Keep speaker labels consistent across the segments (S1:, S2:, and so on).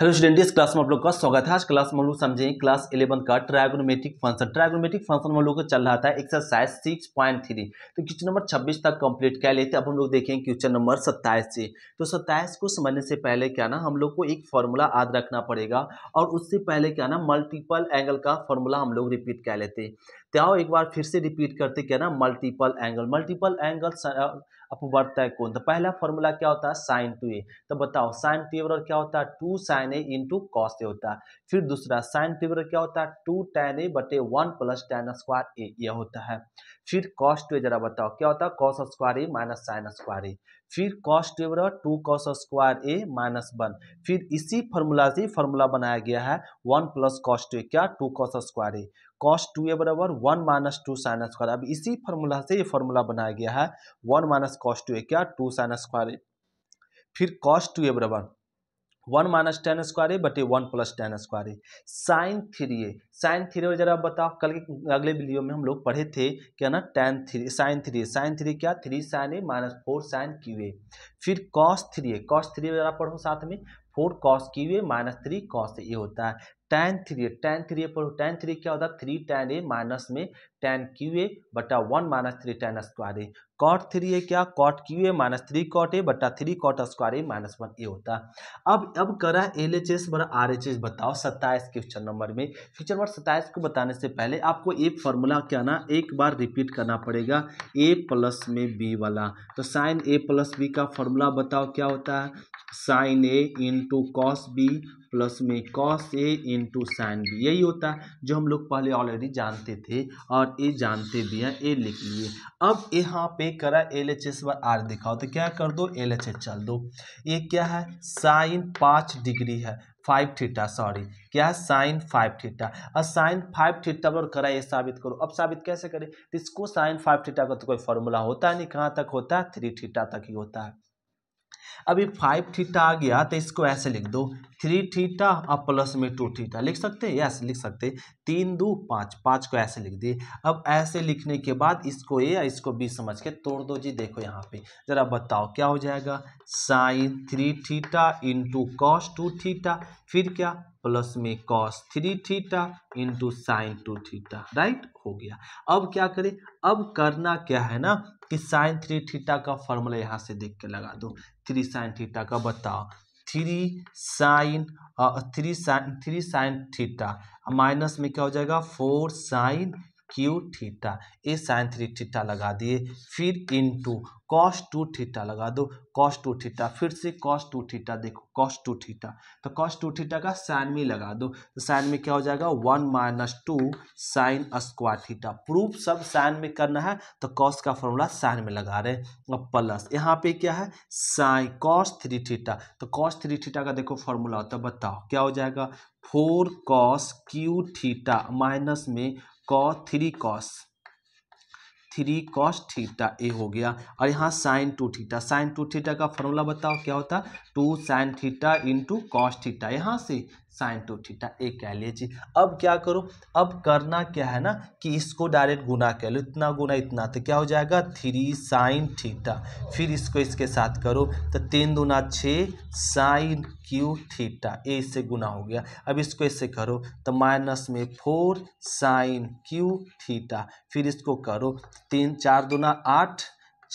S1: hello student इस class में आप लोग का स्वागत है आज क्लास में हम लोग समझें क्लास इलेवन का ट्राइगोनोमेट्रिक फंक्शन ट्राइगोनोमेट्रिक फंक्शन हम लोग को चल रहा था एक्सरसाइज सिक्स पॉइंट थ्री तो क्वेश्चन नंबर छब्बीस तक कंप्लीट कर लेते अब हम लोग देखें क्वेश्चन नंबर सत्ताईस से तो सत्ताईस को समझने से पहले क्या ना हम लोग को एक फॉर्मूला याद रखना पड़ेगा और उससे पहले क्या ना मल्टीपल एंगल का फॉर्मूला हम लोग रिपीट कर लेते तो आओ एक बार फिर से रिपीट करते क्या ना मल्टीपल एंगल मल्टीपल एंगल अपवर्तक कोण तो पहला फॉर्मूला क्या होता है साइन टू ए तो बताओ साइन टू ए बराबर क्या होता है two sine A into cos A होता है फिर दूसरा साइन टू बराबर क्या होता है टू टेन ए बटे one plus tan square A यह होता है फिर कॉस टू जरा बताओ क्या होता है cos square A minus sine square A फिर कॉस टू बराबर two cos square A minus one फिर इसी फॉर्मूला से फॉर्मूला बनाया गया है वन प्लस कॉस टू क्या two cos square A cos two A बराबर one minus two sine square अब इसी फॉर्मूला से ये फॉर्मूला बनाया गया है one minus cos two A क्या टू साइन स्क्वायर ए फिर कॉस टू ए बराबर one minus tan square A बटे one plus tan square A sine three A sine three और जरा बताओ कल के अगले वीडियो में हम लोग पढ़े थे क्या ना tan three sine three sine three क्या three sine A minus four sine cube A फिर cos three A cos three जरा पढ़ो साथ में four cos cube A minus three cos A होता है tan three A tan three A पढ़ो tan three क्या होता है थ्री टेन ए माइनस में टेन क्यू ए बटा one minus three tan square A cot three A क्या cot cube A minus three cot A बटा three cot square A minus one A होता है अब अब करा एल एच एस बड़ा आर एच एस बताओ सत्ताईस क्वेश्चन नंबर में क्वेश्चन नंबर सत्ताईस को बताने से पहले आपको एक फॉर्मूला क्या ना एक बार रिपीट करना पड़ेगा ए प्लस में बी वाला तो साइन ए प्लस बी का फॉर्मूला बताओ क्या होता है sine A into cos B plus में cos A into sine B यही होता है जो हम लोग पहले ऑलरेडी जानते थे और ए जानते भी हैं ए लिख लिए अब यहाँ पे करा एल एच एस आर दिखाओ तो क्या कर दो एल एच एस चल दो ये क्या है साइन पाँच डिग्री है फाइव थीटा सॉरी क्या है साइन फाइव थीटा और साइन फाइव थीटा पर करा ये साबित करो अब साबित कैसे करें तो इसको साइन फाइव थीटा का तो कोई फॉर्मूला होता नहीं कहाँ तक होता है थ्री थीटा तक ही होता है अभी फाइव थीटा आ गया तो इसको ऐसे लिख दो थ्री थीटा और प्लस में टू थीटा लिख सकते हैं यस लिख सकते तीन दो पाँच पाँच को ऐसे लिख दिए अब ऐसे लिखने के बाद इसको ए या इसको बी समझ के तोड़ दो जी देखो यहाँ पे ज़रा बताओ क्या हो जाएगा sine three theta into cos two theta फिर क्या प्लस में cos three theta into sine two theta right हो गया अब क्या करें अब करना क्या है ना कि साइन थ्री थीटा का फॉर्मूला यहाँ से देख के लगा दो थ्री साइन थीटा का बताओ three sine three sine three sine theta minus में क्या हो जाएगा four sine cube theta A sine three theta लगा दिए फिर into cos two theta लगा दो कॉस टू थीटा फिर से कॉस टू थीटा देखो कॉस टू थीटा तो कॉस टू थीटा का साइन में लगा दो तो साइन में क्या हो जाएगा one minus two sine square theta proof सब साइन में करना है तो कॉस का फॉर्मूला साइन में लगा रहे और प्लस यहाँ पे क्या है साइन कॉस थ्री थीटा तो कॉस थ्री थीटा का देखो फॉर्मूला होता है बताओ क्या हो जाएगा four cos cube theta minus में three cos three cos theta A हो गया और यहाँ sine two theta sine two theta का फॉर्मूला बताओ क्या होता two sine theta into cos theta यहाँ से साइन टू थीटा ए कह लीजिए अब क्या करो अब करना क्या है ना कि इसको डायरेक्ट गुना कर लो इतना गुना इतना तो क्या हो जाएगा थ्री साइन थीटा फिर इसको इसके साथ करो तो तीन दुना छः साइन क्यू थीटा ए इससे गुना हो गया अब इसको इससे करो तो माइनस में फोर साइन क्यू थीटा फिर इसको करो तीन चार दुना आठ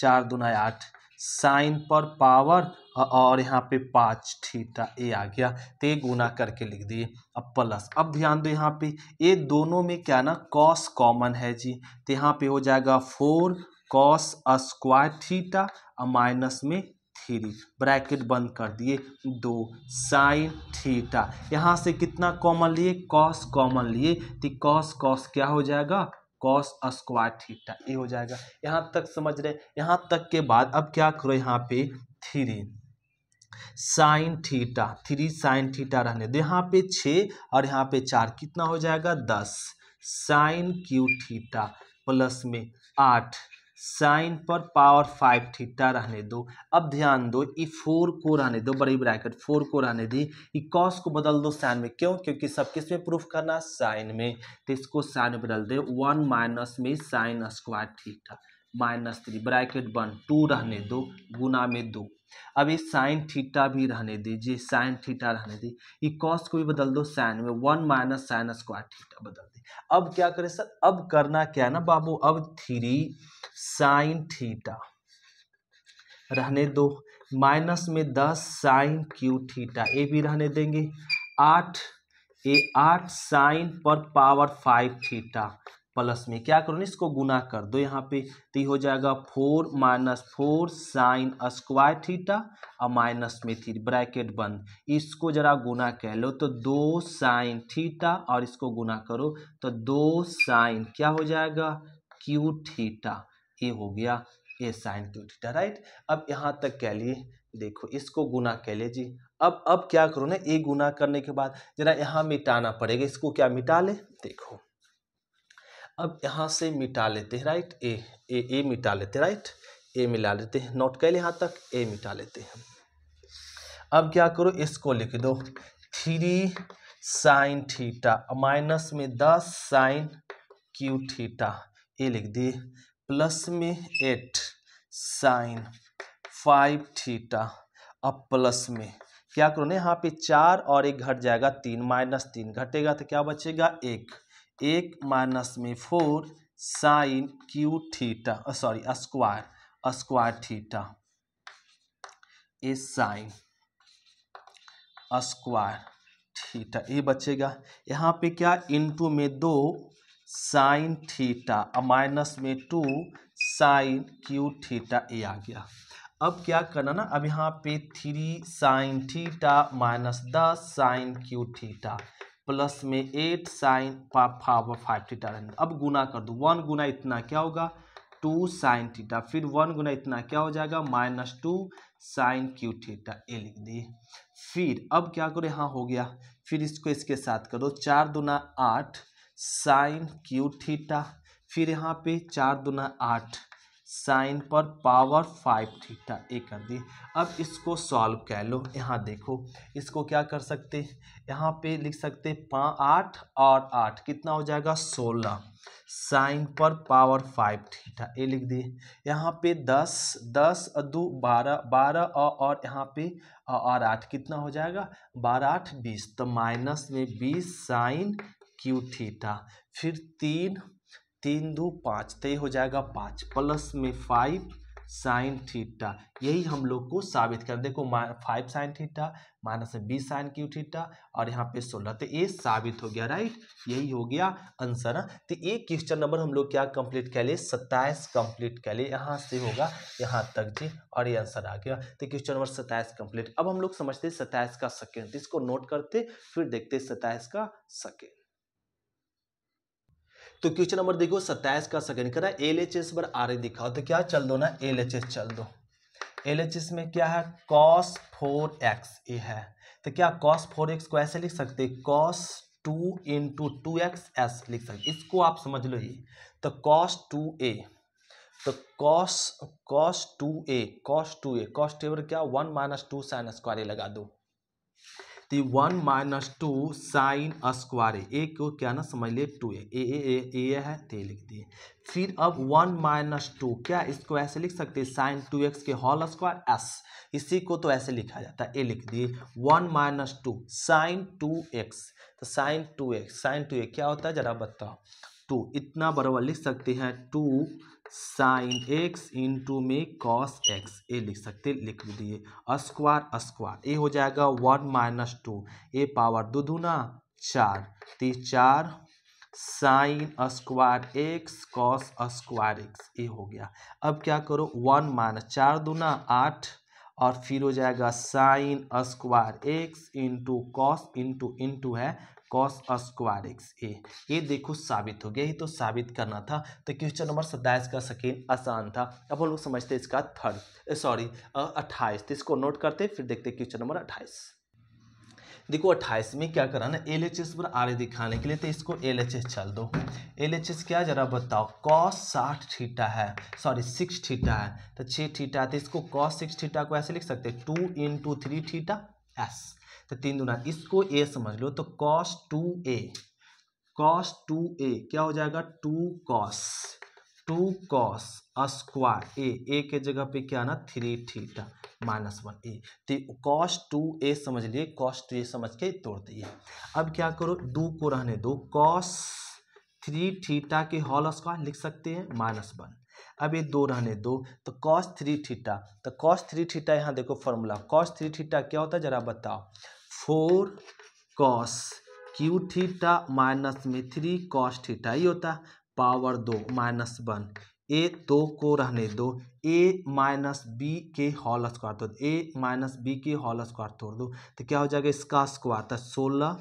S1: चार दुना आठ साइन पर पावर और यहाँ पे पाँच थीटा ए आ गया तो ये गुना करके लिख दिए अब प्लस अब ध्यान दो यहाँ पे ये दोनों में क्या ना कॉस कॉमन है जी तो यहाँ पे हो जाएगा फोर कॉस स्क्वायर थीटा और माइनस में थ्री ब्रैकेट बंद कर दिए दो साइन थीटा यहाँ से कितना कॉमन लिए कॉस कॉमन लिए तो कॉस कॉस क्या हो जाएगा कॉस स्क्वायर थीटा ये हो जाएगा यहाँ तक समझ रहे यहाँ तक के बाद अब क्या करो यहाँ पे three sine theta three sine theta रहने दो यहाँ पे छः और यहाँ पे चार कितना हो जाएगा दस साइन क्यू थीटा प्लस में आठ साइन पर पावर फाइव थीटा रहने दो अब ध्यान दो ये फोर को रहने दो बड़ी ब्रैकेट फोर को रहने दी ये कॉस को बदल दो साइन में क्यों क्योंकि सब किस में प्रूफ करना साइन में तो इसको साइन में बदल दे वन माइनस में sine square theta minus three bracket one two रहने दो गुना में दो अब ये साइन थीटा भी रहने दीजिए साइन थीटा रहने दी ये कॉस को भी बदल दो साइन में one minus sine square theta बदल दी अब क्या करें सर अब करना क्या है ना बाबू अब थ्री साइन थीटा रहने दो माइनस में दस साइन क्यू थीटा ये भी रहने देंगे आठ ये आठ साइन पर पावर फाइव थीटा प्लस में क्या करो इसको गुना कर दो यहाँ पे तो ये हो जाएगा four minus four sine square theta और माइनस में थी ब्रैकेट बंद इसको जरा गुना कह लो तो दो साइन थीटा और इसको गुना करो तो दो साइन क्या हो जाएगा क्यू थीटा ये हो गया A sine cube theta right अब यहाँ तक कह लिए देखो इसको गुना कह ले जी अब अब क्या करो ना ए गुना करने के बाद जरा यहाँ मिटाना पड़ेगा इसको क्या मिटा ले देखो अब यहाँ से मिटा लेते हैं राइट ए ए ए मिटा लेते हैं राइट ए मिला लेते हैं नोट कर यहाँ तक ए मिटा लेते हैं अब क्या करो इसको लिख दो थ्री साइन थीटा माइनस में दस साइन क्यू थीटा ये लिख दिए प्लस में एट साइन फाइव थीटा अब प्लस में क्या करो ना यहाँ पे चार और एक घट जाएगा तीन माइनस तीन घटेगा तो क्या बचेगा एक एक माइनस में four sine cube theta sorry square square theta A sine square theta ये बचेगा यहाँ पे क्या इनटू में दो साइन थीटा और माइनस में two sine cube theta A आ गया अब क्या करना ना अब यहाँ पे थ्री साइन थीटा माइनस दस साइन क्यू थीटा प्लस में eight sine power five theta रहने अब गुना कर दो वन गुना इतना क्या होगा टू साइन थीटा फिर वन गुना इतना क्या हो जाएगा minus two sine cube theta ये लिख दिए फिर अब क्या करो यहाँ हो गया फिर इसको इसके साथ करो चार दुना आठ साइन क्यू थीटा फिर यहाँ पे चार दुना आठ साइन पर पावर फाइव थीटा ए कर दिए अब इसको सॉल्व कर लो यहाँ देखो इसको क्या कर सकते यहाँ पे लिख सकते पाँ आठ और आठ कितना हो जाएगा सोलह साइन पर पावर फाइव थीटा ए लिख दिए यहाँ पे दस दस दो बारह बारह और यहाँ पे और आठ कितना हो जाएगा बारह आठ बीस तो माइनस में बीस साइन क्यू थीटा फिर तीन तीन दो पाँच तो हो जाएगा पाँच प्लस में फाइव साइन थीटा यही हम लोग को साबित कर देखो फाइव साइन थीटा माइनस में बीस साइन क्यू थीटा और यहाँ पे सोलह तो ये साबित हो गया राइट यही हो गया आंसर तो एक क्वेश्चन नंबर हम लोग क्या कंप्लीट कर लिए सत्ताईस कंप्लीट कर लिए यहाँ से होगा यहाँ तक जी और ये आंसर आ गया तो क्वेश्चन नंबर सत्ताईस कंप्लीट अब हम लोग समझते सत्ताईस का सेकेंड इसको नोट करते फिर देखते सत्ताईस का सेकेंड तो क्वेश्चन नंबर देखो सत्ताईस का सेकंड कर रहा है एल एच एस पर आर ए दिखाओ तो क्या चल दो ना एल एच एस चल दो एल एच एस में क्या है कॉस फोर एक्स ये है तो क्या कॉस फोर एक्स को ऐसे लिख सकते cos two into two X S लिख सकते इसको आप समझ लो ये तो कॉस टू ए तो cos cos two A cos two A cos two A क्या one minus two sine square लगा दो तो one minus two sine square A को क्या ना समझ लिए टू ए ए ए ए है तो लिख दिए फिर अब वन माइनस टू क्या इसको ऐसे लिख सकते हैं साइन टू एक्स के हॉल स्क्वायर एस इसी को तो ऐसे लिखा जाता है ए लिख दिए one minus two sine two x तो sine two x sine two A क्या होता है जरा बताओ टू इतना बराबर लिख सकते हैं two sine x into में कॉस एक्स ए लिख सकते लिख दिए स्क्वायर स्क्वायर ए हो जाएगा one minus two A power दो दूना चार ती चार sine square x cos square x ये हो गया अब क्या करो वन माइनस चार दूना आठ और फिर हो जाएगा sine square x into cos into into है कॉस स्क्वायर एक्स ए ये देखो साबित हो गया ही तो साबित करना था तो क्वेश्चन नंबर सत्ताईस का सेकेंड आसान था अब हम लोग समझते इसका थर्ड सॉरी अट्ठाईस तो इसको नोट करते फिर देखते क्वेश्चन नंबर अट्ठाईस देखो अट्ठाईस में क्या करा ना एल एच एस पर आर दिखाने के लिए तो इसको एल एच एस चल दो एल एच एस क्या जरा बताओ कॉस साठ ठीटा है सॉरी सिक्स ठीटा है तो छः ठीटा है तो इसको कॉस सिक्स ठीटा को ऐसे लिख सकते हैं two into three theta एस तो तीन दुना इसको ए समझ लो तो cos two A cos two A क्या हो जाएगा two cos two cos square A A के जगह पे क्या आना three theta minus one A तो कॉस टू ए समझ लिए कॉस टू ए समझ के तोड़ दिए अब क्या करो दो को रहने दो कॉस थ्री थीटा के हॉल स्क्वायर लिख सकते हैं माइनस वन अब ये दो रहने दो तो कॉस थ्री थीटा तो कॉस थ्री थीटा यहाँ देखो फॉर्मूला कॉस थ्री थीटा क्या होता है जरा बताओ four cos cube theta minus में थ्री कॉस थीटा ही होता पावर दो माइनस वन ए दो को रहने दो ए माइनस बी के हॉल स्क्वायर तोड़ दो ए माइनस बी के हॉल स्क्वायर तोड़ दो तो क्या हो जाएगा इसका स्क्वायर था तो सोलह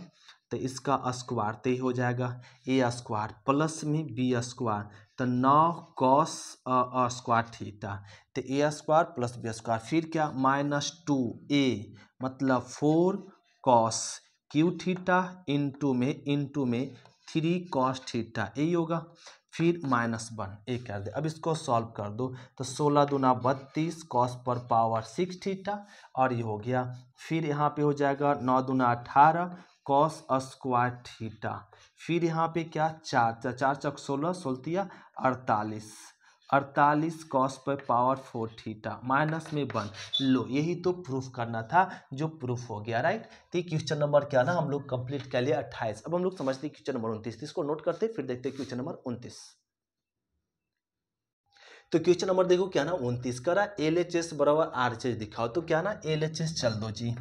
S1: तो इसका स्क्वायर तो हो जाएगा ए स्क्वायर प्लस में बी स्क्वायर तो नौ कॉस स्क्वायर थीटा तो A square plus B square फिर क्या माइनस टू ए मतलब four cos cube theta into में टू में थ्री कॉस थीटा यही होगा फिर माइनस वन ए कर दे अब इसको सॉल्व कर दो तो सोलह दुना बत्तीस कॉस पर पावर सिक्स थीटा और ये हो गया फिर यहाँ पे हो जाएगा नौ दुना अठारह कॉस स्क्वायर थीटा फिर यहाँ पे क्या चार चार चक सोलह सोलतिया अड़तालीस अड़तालीस कॉस पर पावर फोर थीटा माइनस में वन लो यही तो प्रूफ करना था जो प्रूफ हो गया राइट तो क्वेश्चन नंबर क्या ना हम लोग कंप्लीट कर लिए अट्ठाईस अब हम लोग समझते हैं क्वेश्चन नंबर उनतीस इसको नोट करते फिर देखते हैं क्वेश्चन नंबर उनतीस तो क्वेश्चन नंबर देखो क्या ना उनतीस करा एल एच एस बराबर आर एच एस दिखाओ तो क्या ना एल एच एस चल दो जी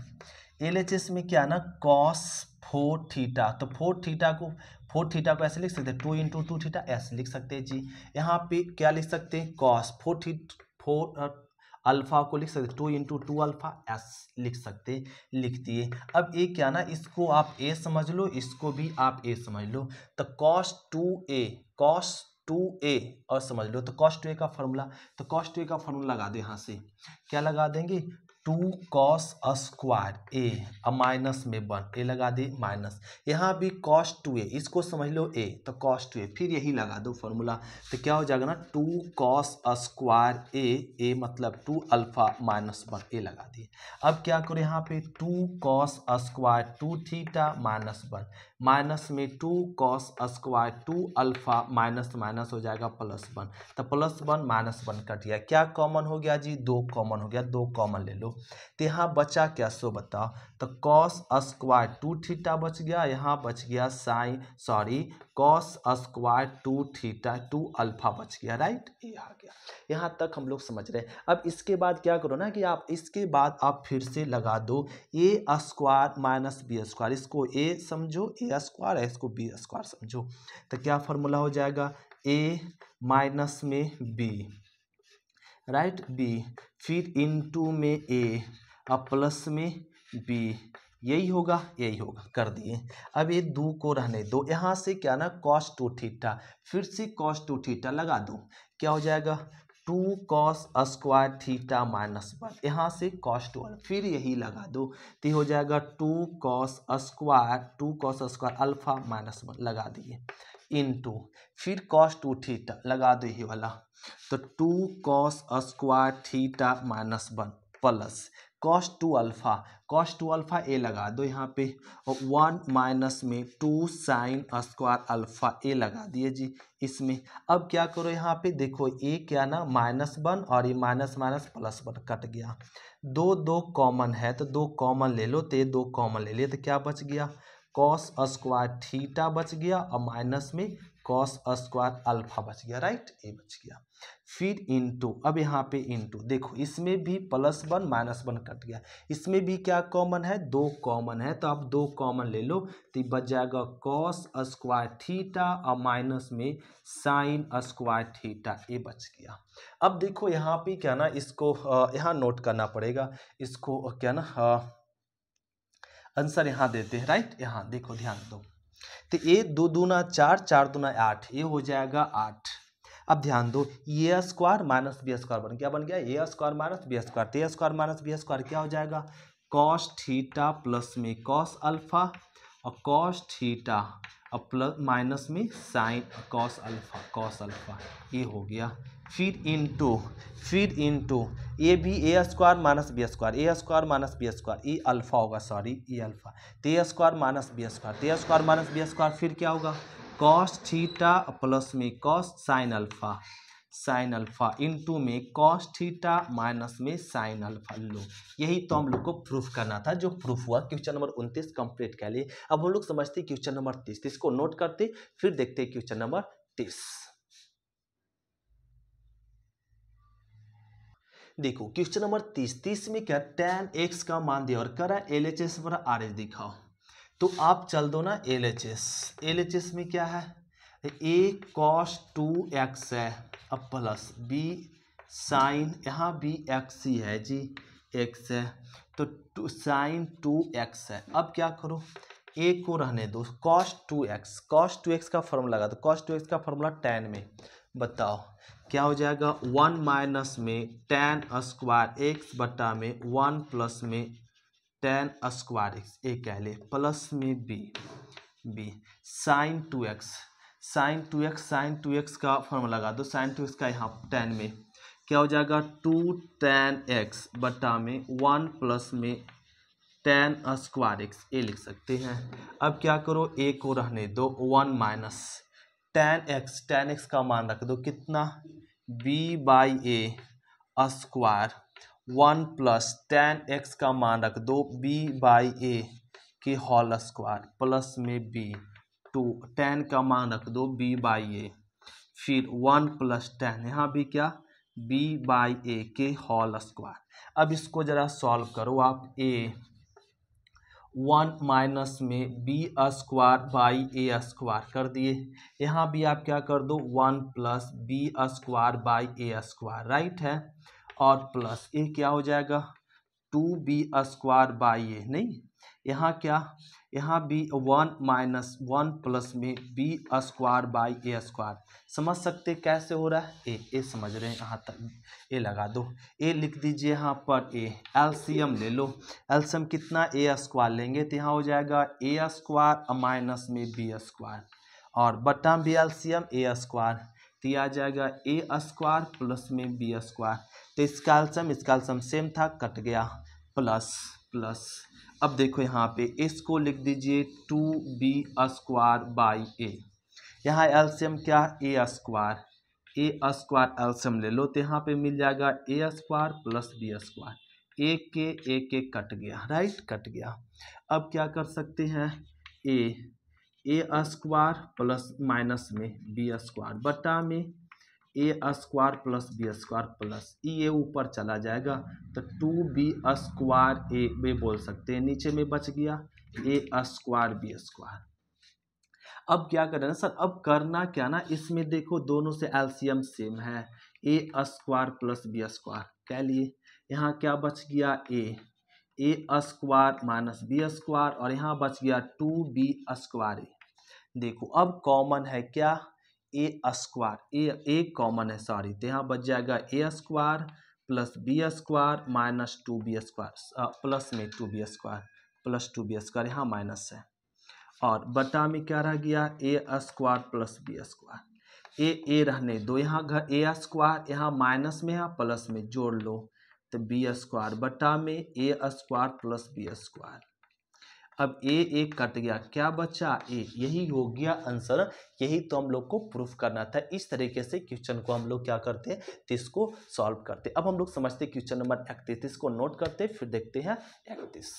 S1: एल एच एस में क्या ना कॉस फोर थीटा तो फोर थीटा को फोर थीटा को ऐसे लिख सकते हैं टू इंटू टू थीटा ऐसे लिख सकते हैं जी यहाँ पे क्या लिख सकते हैं कॉस फोर थी फोर अल्फा को लिख सकते टू इंटू टू अल्फा एस लिख सकते लिख दिए अब ये क्या ना इसको आप ए समझ लो इसको भी आप ए समझ लो तो cos two A cos two A और समझ लो तो कॉस टू ए का फॉर्मूला तो कॉस टू ए का फॉर्मूला लगा दो यहाँ से क्या लगा देंगे two cos square A minus में वन ए लगा दे माइनस यहाँ भी कॉस टू ए इसको समझ लो ए तो कॉस टू ए फिर यही लगा दो फॉर्मूला तो क्या हो जाएगा ना two cos square A A मतलब two alpha minus one A लगा दिए अब क्या करो यहाँ पे two cos square two theta minus one minus में two cos square two alpha minus minus हो जाएगा प्लस वन तो plus one minus one cut गया क्या कॉमन हो गया जी दो कॉमन हो गया दो कॉमन ले लो तो यहाँ बचा क्या सो बताओ तो कॉस स्क्वायर टू थीटा बच गया यहाँ बच गया sine sorry cos square two theta two alpha बच गया राइट ये आ गया यहाँ तक हम लोग समझ रहे हैं अब इसके बाद क्या करो ना कि आप इसके बाद आप फिर से लगा दो A square minus B square इसको ए समझो ए स्क्वायर है इसको बी स्क्वायर समझो तो क्या फॉर्मूला हो जाएगा ए माइनस में बी राइट बी फिर इन टू में ए अब प्लस में बी यही होगा यही होगा कर दिए अब ये दो को रहने दो यहाँ से क्या ना कॉस टू थीटा फिर से कॉस टू थीटा लगा दो क्या हो जाएगा two cos square theta minus one यहाँ से कॉस टू वन फिर यही लगा दो तो हो जाएगा two cos square two cos square alpha minus one लगा दिए टू फिर कॉस टू थीटा लगा दो ही वाला तो two cos square theta minus one plus cos two alpha cos two alpha A लगा दो यहाँ पे और वन माइनस में two sine square alpha A लगा दिए जी इसमें अब क्या करो यहाँ पे देखो ए क्या ना माइनस वन और ये minus minus plus one cut गया दो दो कॉमन है तो दो कॉमन ले लो तो ये दो कॉमन ले लिए तो क्या बच गया कॉस स्क्वायर थीटा बच गया और माइनस में कॉस स्क्वायर अल्फा बच गया राइट ए बच गया फिर इंटू अब यहाँ पे इंटू देखो इसमें भी plus one minus one cut गया इसमें भी क्या कॉमन है दो कॉमन है तो आप दो कॉमन ले लो तो बच जाएगा कॉस स्क्वायर थीटा और माइनस में साइन स्क्वायर थीटा ये बच गया अब देखो यहाँ पे क्या ना इसको यहाँ नोट करना पड़ेगा इसको क्या ना आंसर यहाँ देते हैं राइट यहाँ देखो ध्यान दो तो ये दो दूना चार चार दूना आठ ये हो जाएगा आठ अब ध्यान दो A square minus B square बन क्या बन गया A square minus B square तो A square minus B square क्या हो जाएगा कॉस थीटा प्लस में कॉस अल्फा और कॉस थीटा और प्लस माइनस में sine cos alpha cos alpha ये हो गया फिर इन टू फिर इन टू ए भी A square minus B square A square minus B square ई अल्फा होगा सॉरी ई अल्फा ते स्क्वायर माइनस बी स्क्वायर ते स्क्वायर माइनस बी स्क्वायर फिर क्या होगा कॉस थीटा प्लस में cos sine alpha sine alpha two में कॉस थीटा माइनस में साइन अल्फा लो यही तो हम लोग को प्रूफ करना था जो प्रूफ हुआ क्वेश्चन नंबर उनतीस कंप्लीट कर लिए अब हम लोग समझते क्वेश्चन नंबर तीस इसको नोट करते फिर देखते क्वेश्चन नंबर तीस देखो क्वेश्चन नंबर तीस तीस में क्या टेन एक्स का मान दिया और करा एल एच एस पर आर एच दिखाओ तो आप चल दो ना L H S L H S में क्या है ए कॉस टू एक्स है अब प्लस बी साइन यहाँ बी एक्स ही है जी एक्स है तो टू साइन टू एक्स है अब क्या करो ए को रहने दो cos two x cos two x का फॉर्मूला लगा दो कॉस टू एक्स का फॉर्मूला टेन में बताओ क्या हो जाएगा वन माइनस में टेन स्क्वायर एक्स बट्टा में वन प्लस में टेन स्क्वायर एक्स ए कह ले प्लस में B B sine two x sine two x sine two x का फॉर्मूला लगा दो साइन टू एक्स का यहाँ टेन में क्या हो जाएगा टू टेन एक्स बट्टा में वन प्लस में टेन स्क्वायर एक्स ए लिख सकते हैं अब क्या करो ए को रहने दो one minus tan x tan x का मान रख दो कितना B by A square one plus tan x का मान रख दो बी बाई ए के हॉल स्क्वायर प्लस में बी टू टेन का मान रख दो बी बाई ए फिर वन प्लस टेन यहाँ भी क्या बी बाई ए के हॉल स्क्वायर अब इसको ज़रा सॉल्व करो आप ए वन माइनस में B square by A square कर दिए यहाँ भी आप क्या कर दो one plus B square by A square right है और प्लस ए क्या हो जाएगा two B square by A नहीं यहाँ क्या यहाँ भी वन माइनस वन प्लस में B square by A square समझ सकते कैसे हो रहा है ए ए समझ रहे हैं यहाँ तक ए लगा दो ए लिख दीजिए यहाँ पर ए एलसीएम ले लो एलसीएम कितना ए स्क्वायर लेंगे तो यहाँ हो जाएगा ए स्क्वायर माइनस में बी स्क्वायर और बटा भी एलसीएम ए स्क्वायर तो आ जाएगा ए स्क्वायर प्लस में बी स्क्वायर तो इसका एल्सियम इसका एल्सियम सेम था कट गया प्लस प्लस अब देखो यहाँ पे एस को लिख दीजिए two B square by A यहाँ एल्सियम क्या ए स्क्वायर ए स्क्वायर एल्सियम ले लो तो यहाँ पे मिल जाएगा A square plus B square A के ए के कट गया राइट कट गया अब क्या कर सकते हैं A A square plus minus में बी स्क्वायर बटा में A square plus B square plus ई ए ऊपर चला जाएगा तो टू बी स्क्वायर ए में बोल सकते हैं नीचे में बच गया ए स्क्वायर बी स्क्वायर अब क्या करना सर अब करना क्या ना इसमें देखो दोनों से एल्सियम सेम है A square plus B square कह लिए यहाँ क्या बच गया A A square minus B square और यहाँ बच गया टू बी स्क्वायर देखो अब कॉमन है क्या A square A A common है सॉरी तो यहाँ बच जाएगा A square plus B square minus two B square plus में two B square plus two B square यहाँ माइनस है और बटा में क्या रह गया A square plus B square A A रहने दो यहाँ घर ए स्क्वायर यहाँ माइनस में है प्लस में जोड़ लो तो बी स्क्वायर बटा में A square plus B square अब ए एक कट गया क्या बचा ए यही हो गया आंसर यही तो हम लोग को प्रूफ करना था इस तरीके से क्वेश्चन को हम लोग क्या करते हैं इसको सॉल्व करते अब हम लोग समझते क्वेश्चन नंबर इकतीस इसको नोट करते फिर देखते हैं इकतीस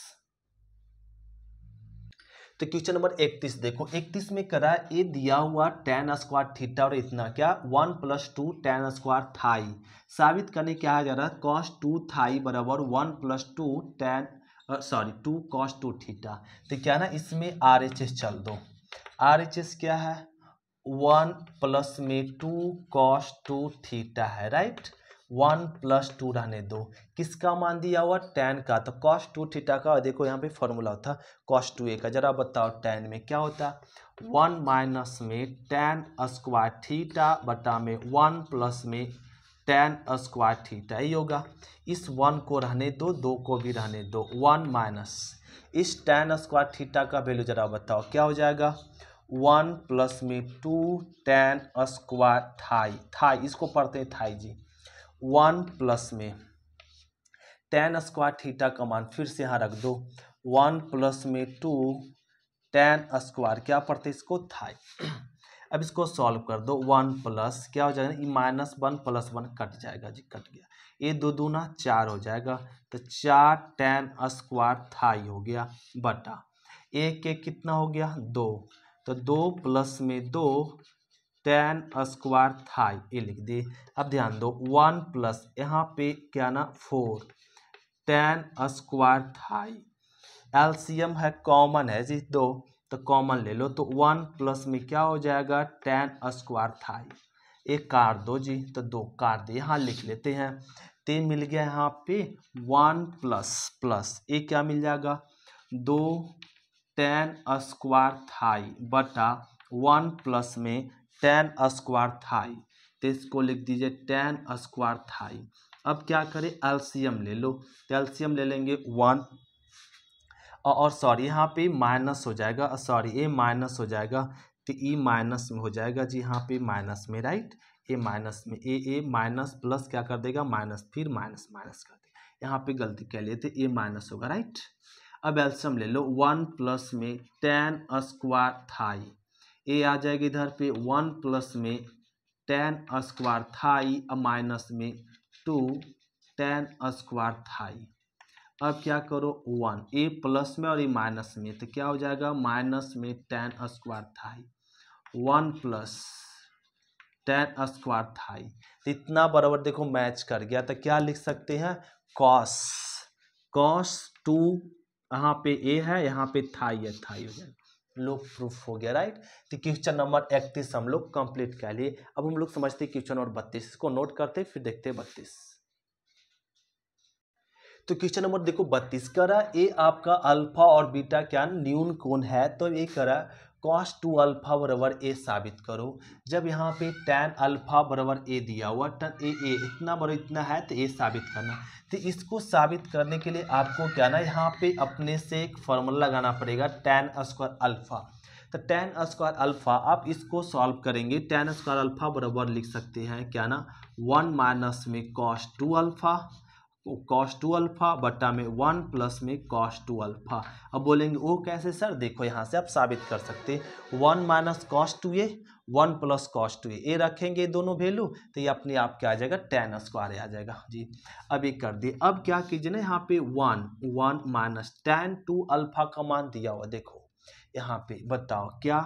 S1: तो क्वेश्चन नंबर इकतीस देखो इकतीस में करा ए दिया हुआ टेन स्क्वायर थीटा और इतना क्या one plus two tan square थाई साबित करने क्या जा रहा है कॉस टू थाई बराबर one plus two tan sorry two cos two theta तो क्या ना इसमें आर एच एस चल दो आर एच एस क्या है वन प्लस में टू कॉस टू थीटा है राइट वन प्लस टू रहने दो किसका मान दिया हुआ टेन का तो कॉस टू थीटा का देखो यहाँ पे फॉर्मूला होता कॉस टू ए का जरा बताओ टेन में क्या होता वन माइनस में टेन स्क्वायर थीटा बटा में वन प्लस में टेन स्क्वायर थीटा ही होगा इस वन को रहने दो दो को भी रहने दो वन माइनस इस टेन स्क्वायर थीटा का वैल्यू जरा बताओ क्या हो जाएगा वन प्लस में टू टेन स्क्वायर थाई थाई इसको पढ़ते हैं थाई जी वन प्लस में टेन स्क्वायर थीटा का मान फिर से यहाँ रख दो वन प्लस में टू टेन स्क्वायर क्या पढ़ते इसको थाई अब इसको सॉल्व कर दो वन प्लस क्या हो जाएगा minus one plus one cut जाएगा जी कट गया ये दो दूना चार हो जाएगा तो चार टेन स्क्वायर थाई हो गया बटा एक एक कितना हो गया दो तो दो प्लस में दो टेन स्क्वायर थाई ये लिख दिए अब ध्यान दो वन प्लस यहाँ पे क्या ना four tan square theta LCM है कॉमन है जी दो तो कॉमन ले लो तो वन प्लस में क्या हो जाएगा टेन स्क्वायर था एक कार दो जी तो दो कार दे यहाँ लिख लेते हैं तीन मिल गया यहाँ पे वन प्लस प्लस ये क्या मिल जाएगा दो टेन स्क्वायर थाई बटा वन प्लस में टेन स्क्वायर थाई तो इसको लिख दीजिए टेन स्क्वायर थाई अब क्या करें एल्सियम ले लो तो एल्सियम ले लेंगे वन और सॉरी यहाँ पे माइनस हो जाएगा सॉरी ए माइनस हो जाएगा तो ई माइनस में हो जाएगा जी यहाँ पे माइनस में राइट ए माइनस में ए ए माइनस प्लस क्या कर देगा माइनस फिर माइनस माइनस कर देगा यहाँ पे गलती कह लिए थे ए माइनस होगा राइट अब एल्सम ले लो वन प्लस में टेन स्क्वायर थाई ए आ जाएगी इधर पे वन प्लस में टेन स्क्वायर थाई माइनस में टू टेन स्क्वायर थाई अब क्या करो वन ए प्लस में और ये माइनस में तो क्या हो जाएगा माइनस में tan square theta one plus tan square theta तो इतना बराबर देखो मैच कर गया तो क्या लिख सकते हैं कॉस कॉस टू यहाँ पे ए है यहाँ पे थाई है थाई हो जाएगा लोग प्रूफ हो गया राइट तो क्वेश्चन नंबर इकतीस हम लोग कंप्लीट कर लिए अब हम लोग समझते क्वेश्चन नंबर बत्तीस इसको नोट करते फिर देखते हैं बत्तीस तो क्वेश्चन नंबर देखो बत्तीस करा ए आपका अल्फा और बीटा क्या न्यून कोण है तो ये करा कॉस टू अल्फा बराबर ए साबित करो जब यहाँ पे टेन अल्फा बराबर ए दिया हुआ टन ए ए इतना बड़ा इतना है तो ए साबित करना तो इसको साबित करने के लिए आपको क्या ना यहाँ पे अपने से एक फॉर्मूला लगाना पड़ेगा टेन स्क्वायर अल्फा तो टेन स्क्वायर अल्फा आप इसको सॉल्व करेंगे टेन स्क्वायर अल्फा बराबर लिख सकते हैं क्या ना वन माइनस में cos two alpha cos two alpha बट्टा में वन प्लस में कॉस टू अल्फा अब बोलेंगे वो कैसे सर देखो यहाँ से आप साबित कर सकते one minus cos two A one plus cos two A रखेंगे दोनों वैल्यू तो ये अपने आप क्या आ जाएगा टेन स्क्वायर आ जाएगा जी अब ये कर दिए अब क्या कीजिए ना यहाँ पे one one minus tan two alpha का मान दिया हुआ देखो यहाँ पे बताओ क्या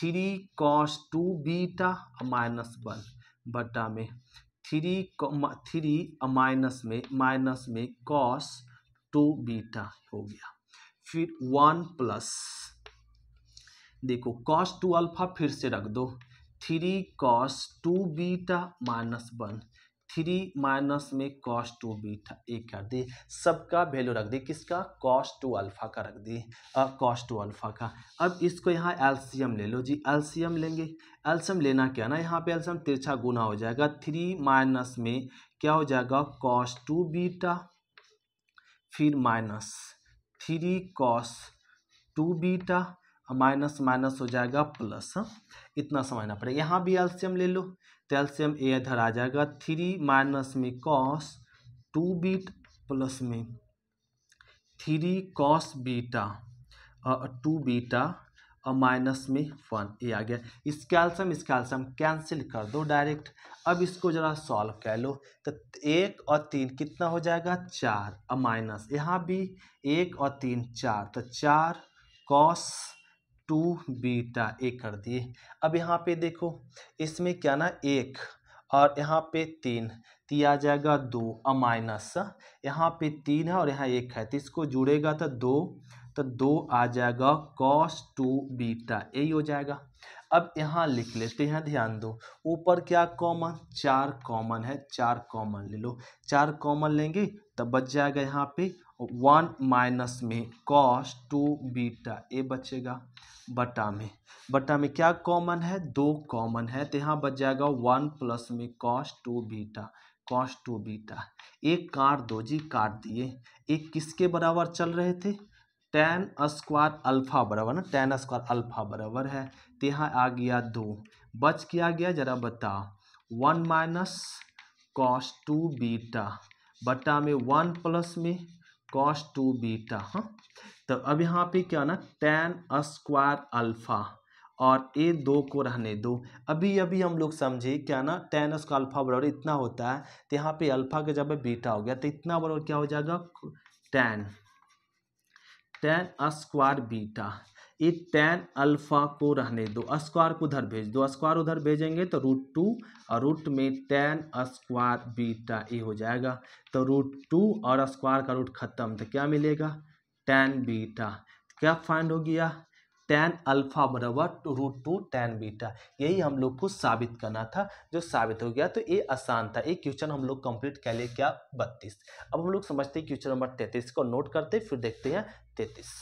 S1: three cos two beta minus one बटा में थ्री थ्री माइनस में माइनस में कॉस टू बीटा हो गया फिर वन प्लस देखो कॉस टू अल्फा फिर से रख दो three cos two beta minus one three minus में कॉस टू बीटा एक कर दी सबका वैल्यू रख दी किसका कॉस टू अल्फा का रख दी कॉस टू अल्फा का अब इसको यहाँ एल्सियम ले लो जी एल्सियम लेंगे एल्सियम लेना क्या ना यहाँ पे एल्सियम तिरछा गुना हो जाएगा थ्री माइनस में क्या हो जाएगा कॉस टू बीटा फिर minus three cos two beta minus minus हो जाएगा प्लस इतना समझना पड़ेगा यहाँ भी एल्सियम ले लो कैल्शियम ए इधर आ जाएगा थ्री माइनस में कॉस टू बीट प्लस में three cos beta two beta और माइनस में वन ये आ गया इस कैल्शियम इस कैल्शियम कैंसिल कर दो डायरेक्ट अब इसको ज़रा सॉल्व कर लो तो एक और तीन कितना हो जाएगा चार और माइनस यहाँ भी एक और तीन चार तो चार कॉस टू बीटा एक कर दिए अब यहाँ पे देखो इसमें क्या ना एक और यहाँ पे तीन ती आ जाएगा दो और माइनस यहाँ पे तीन है और यहाँ एक है तो इसको जुड़ेगा तो दो तो दो आ जाएगा कॉस टू बीटा यही हो जाएगा अब यहाँ लिख लेते हैं ध्यान दो ऊपर क्या कॉमन चार कॉमन है चार कॉमन ले लो चार कॉमन लेंगे तब तो बच जाएगा यहाँ पे वन माइनस में कॉस टू बीटा ए बचेगा बटा में बटा में क्या कॉमन है दो कॉमन है तो यहाँ बच जाएगा वन प्लस में cos two beta cos two beta एक काट दो जी काट दिए एक किसके बराबर चल रहे थे टेन स्क्वायर अल्फा बराबर ना टेन स्क्वायर अल्फा बराबर है तो यहाँ आ गया दो बच किया गया जरा बता one minus cos two beta बटा में वन प्लस में कॉस टू बीटा हाँ तो अब यहाँ पे क्या ना टेन स्क्वायर अल्फा और ए दो को रहने दो अभी अभी हम लोग समझे क्या ना टेन स्क्वायर अल्फा बराबर इतना होता है तो यहाँ पे अल्फा के जब बीटा हो गया तो इतना बराबर क्या हो जाएगा टेन टेन स्क्वायर बीटा ये टेन अल्फा को रहने दो स्क्वायर को उधर भेज दो स्क्वायर उधर भेजेंगे तो रूट टू और रूट में टेन स्क्वायर बीटा ये हो जाएगा तो रूट टू और स्क्वायर का रूट खत्म तो क्या मिलेगा टेन बीटा क्या फाइंड हो गया टेन अल्फा बराबर रूट टू टेन बीटा यही हम लोग को साबित करना था जो साबित हो गया तो ये आसान था ये क्वेश्चन हम लोग कंप्लीट कर ले क्या बत्तीस अब हम लोग समझते हैं क्वेश्चन नंबर तैतीस को नोट करते फिर देखते हैं तैतीस